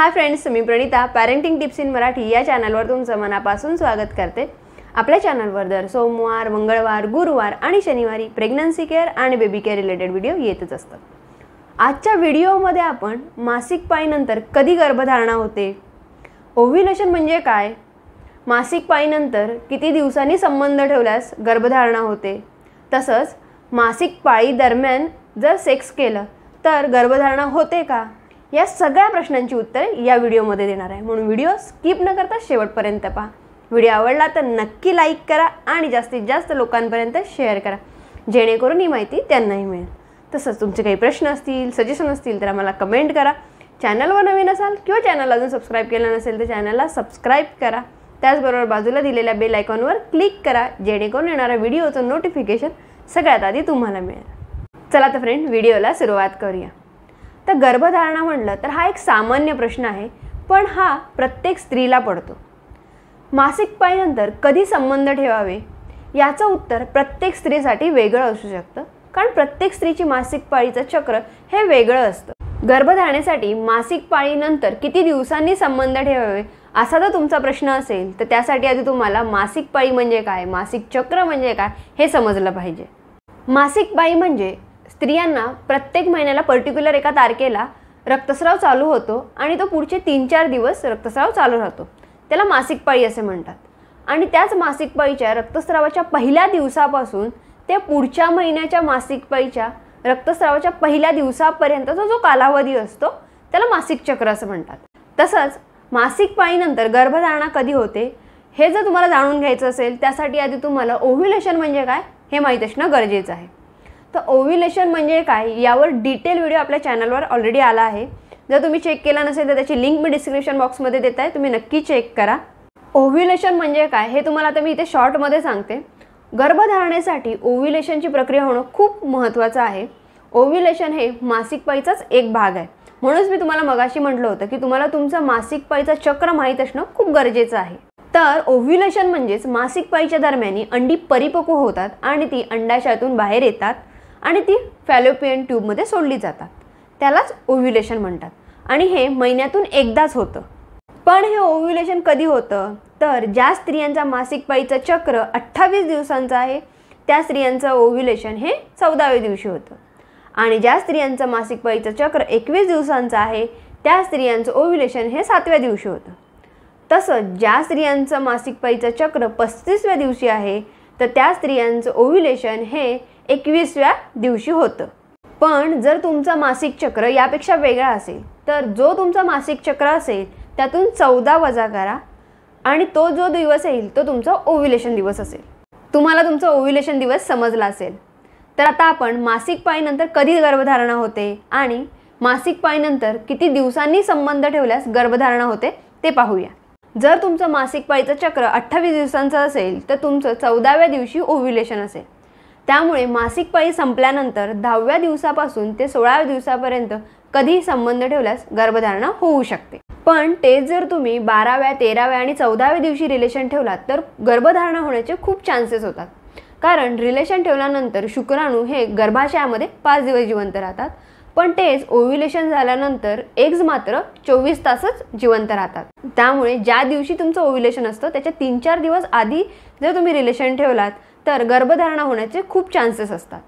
हाय friends मी Pranita parenting tips in Marathi या चॅनलवर तुमचं मनापासून स्वागत करते आपल्या चॅनलवर दर सोमवार मंगळवार गुरुवार आणि शनिवारी प्रेग्नन्सी केअर आणि बेबी केअर रिलेटेड व्हिडिओ येतच असतात आजच्या व्हिडिओमध्ये आपण मासिक पाळीनंतर कधी गर्भधारणा होते ओव्ह्युलेशन म्हणजे काय मासिक पाळीनंतर किती दिवसांनी संबंध ठेवल्यास गर्भधारणा होते तसंच मासिक पाळी दरम्यान जर सेक्स केलं तर गर्भधारणा होते का या सगळ्या प्रश्नांची उत्तरे या व्हिडिओमध्ये देणार आहे म्हणून व्हिडिओ स्किप न करता शेवटपर्यंत पहा व्हिडिओ आवडला तर नक्की लाईक करा आणि जास्तीत जास्त लोकांपर्यंत शेअर करा जेणेकरून ही माहिती त्यांनाही मिळेल तसंच तुमचे काही प्रश्न असतील सजेशन असतील तर आम्हाला कमेंट करा चॅनलवर नवीन असाल किंवा चॅनल अजून सबस्क्राईब केलं नसेल तर चॅनलला सबस्क्राईब करा त्याचबरोबर बाजूला दिलेल्या बेल आयकॉनवर क्लिक करा जेणेकरून येणाऱ्या व्हिडिओचं नोटिफिकेशन सगळ्यात आधी तुम्हाला मिळेल चला तर फ्रेंड व्हिडिओला सुरुवात करूया तर गर्भधारणा म्हटलं तर हा एक सामान्य प्रश्न आहे पण हा प्रत्येक स्त्रीला पडतो मासिक पाळीनंतर कधी संबंध ठेवावे याचं उत्तर प्रत्येक स्त्रीसाठी वेगळं असू शकतं कारण प्रत्येक स्त्रीची मासिक पाळीचं चक्र हे वेगळं असतं गर्भधारणेसाठी मासिक पाळीनंतर किती दिवसांनी संबंध ठेवावे असा जर तुमचा प्रश्न असेल तर त्यासाठी आधी तुम्हाला मासिक पाळी म्हणजे काय मासिक चक्र म्हणजे काय हे समजलं पाहिजे मासिक पाळी म्हणजे स्त्रियांना प्रत्येक महिन्याला पर्टिक्युलर एका तारखेला रक्तस्राव चालू होतो आणि तो पुढचे तीन चार दिवस रक्तस्राव चालू राहतो त्याला मासिक पाळी असे म्हणतात आणि त्याच मासिक पाळीच्या रक्तस्रावाच्या पहिल्या दिवसापासून ते पुढच्या महिन्याच्या मासिक पाळीच्या रक्तस्रावाच्या पहिल्या दिवसापर्यंतचा जो कालावधी असतो त्याला मासिक चक्र असं म्हणतात तसंच मासिक पाळीनंतर गर्भधारणा कधी होते हे जर तुम्हाला जाणून घ्यायचं असेल त्यासाठी आधी तुम्हाला ओव्ह्युलेशन म्हणजे काय हे माहीत असणं गरजेचं आहे तर ओव्ह्युलेशन म्हणजे काय यावर डिटेल व्हिडिओ आपल्या चॅनलवर ऑलरेडी आला आहे जर तुम्ही चेक केला नसेल तर त्याची लिंक मी डिस्क्रिप्शन बॉक्समध्ये देत आहे तुम्ही नक्की चेक करा ओव्ह्युलेशन म्हणजे काय हे तुम्हाला आता मी इथे शॉर्टमध्ये सांगते गर्भधारणेसाठी ओव्ह्युलेशनची प्रक्रिया होणं खूप महत्त्वाचं आहे ओव्युलेशन हे मासिक पाईचाच एक भाग आहे म्हणूनच मी तुम्हाला मगाशी म्हटलं होतं की तुम्हाला तुमचं मासिक पाईचा चक्र माहीत असणं खूप गरजेचं आहे तर ओव्ह्युलेशन म्हणजेच मासिक पाईच्या दरम्यान अंडी परिपक्व होतात आणि ती अंडाशातून बाहेर येतात आणि ती फॅलोपियन ट्यूबमध्ये सोडली जातात त्यालाच ओव्ह्युलेशन म्हणतात आणि हे महिन्यातून एकदाच होतं पण हे ओव्ह्युलेशन कधी होतं तर ज्या स्त्रियांचा मासिक पाळीचा चक्र अठ्ठावीस दिवसांचं आहे त्या स्त्रियांचं ओव्ह्युलेशन हे चौदाव्या दिवशी होतं आणि ज्या स्त्रियांचं मासिक पाळीचं चक्र एकवीस दिवसांचं आहे त्या स्त्रियांचं ओव्ह्युलेशन हे सातव्या दिवशी होतं तसंच ज्या स्त्रियांचं मासिक पाळीचं चक्र पस्तीसव्या दिवशी आहे तर त्या स्त्रियांचं ओव्ह्युलेशन हे एकवीसव्या दिवशी होतं पण जर तुमचं मासिक चक्र यापेक्षा वेगळा असेल तर जो तुमचा मासिक चक्र असेल त्यातून चौदा वजा करा आणि तो जो दिवस येईल तो तुमचा ओव्ह्युलेशन दिवस असेल तुम्हाला तुमचा ओव्ह्युलेशन दिवस समजला असेल तर आता आपण मासिक पाळीनंतर कधी गर्भधारणा होते आणि मासिक पाळीनंतर किती दिवसांनी संबंध ठेवल्यास गर्भधारणा होते ते पाहूया जर तुमचं मासिक पाळीचं चक्र अठ्ठावीस दिवसांचं असेल तर तुमचं चौदाव्या दिवशी ओव्ह्युलेशन असेल त्यामुळे मासिक पाळी संपल्यानंतर दहाव्या दिवसापासून ते सोळाव्या दिवसापर्यंत कधीही संबंध ठेवल्यास गर्भधारणा होऊ शकते पण तेच जर तुम्ही बाराव्या तेराव्या आणि चौदाव्या दिवशी रिलेशन ठेवलात तर गर्भधारणा होण्याचे खूप चान्सेस होतात कारण रिलेशन ठेवल्यानंतर शुक्राणू हे गर्भाशयामध्ये पाच दिवस जिवंत राहतात पण तेच ओव्ह्युलेशन झाल्यानंतर एग्ज मात्र चोवीस तासच जिवंत राहतात त्यामुळे ज्या दिवशी तुमचं ओव्ह्युलेशन असतं त्याच्या तीन चार दिवस आधी जर तुम्ही रिलेशन ठेवलात तर गर्भधारणा होण्याचे खूप चान्सेस असतात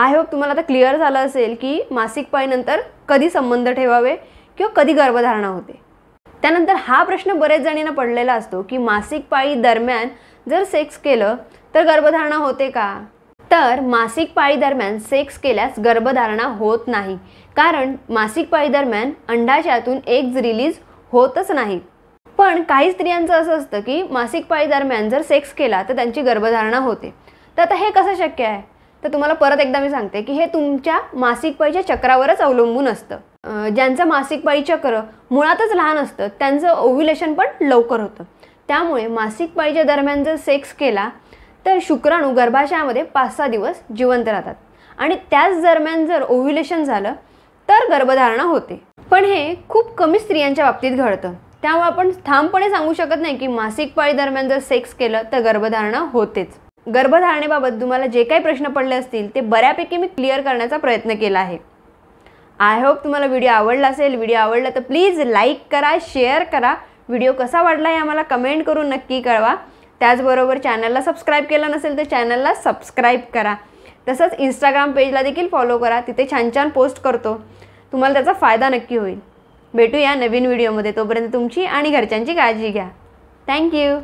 आय होप तुम्हाला आता क्लिअर झालं असेल की मासिक पाळीनंतर कधी संबंध ठेवावे किंवा कधी गर्भधारणा होते त्यानंतर हा प्रश्न बरेच जणींना पडलेला असतो की मासिक पाळी दरम्यान जर सेक्स केलं तर गर्भधारणा होते का तर मासिक पाळी दरम्यान सेक्स केल्यास गर्भधारणा होत नाही कारण मासिक पाळी दरम्यान अंडाशयातून एग्ज रिलीज होतच नाहीत पण काही स्त्रियांचं असं असतं की मासिक पाळी दरम्यान जर सेक्स केला तर त्यांची गर्भधारणा होते तर आता हे कसं शक्य आहे तर तुम्हाला परत एकदा मी सांगते की हे तुमच्या मासिक पाळीच्या चक्रावरच अवलंबून असतं ज्यांचं मासिक पाळी चक्र मुळातच लहान असतं त्यांचं ओव्ह्युलेशन पण लवकर होतं त्यामुळे मासिक पाळीच्या दरम्यान जर सेक्स केला तर शुक्राणू गर्भाशयामध्ये पाच सहा दिवस जिवंत राहतात आणि त्याच दरम्यान जर ओव्ह्युलेशन झालं तर गर्भधारणा होते पण हे खूप कमी स्त्रियांच्या बाबतीत घडतं त्यामुळे आपण ठामपणे सांगू शकत नाही की मासिक पाळी दरम्यान जर सेक्स केलं तर गर्भधारणा होतेच गर्भधारणेबाबत तुम्हाला जे काही प्रश्न पडले असतील ते बऱ्यापैकी मी क्लिअर करण्याचा प्रयत्न केला आहे आय होप तुम्हाला व्हिडिओ आवडला असेल व्हिडिओ आवडला तर प्लीज लाईक करा शेअर करा व्हिडिओ कसा वाटला हे आम्हाला कमेंट करून नक्की कळवा त्याचबरोबर चॅनलला सबस्क्राईब केलं नसेल तर चॅनलला सबस्क्राईब करा तसंच इंस्टाग्राम पेजला देखील फॉलो करा तिथे छान छान पोस्ट करतो तुम्हाला त्याचा फायदा नक्की होईल भेटूया नवीन व्हिडिओमध्ये तोपर्यंत तुमची आणि घरच्यांची काळजी घ्या थँक्यू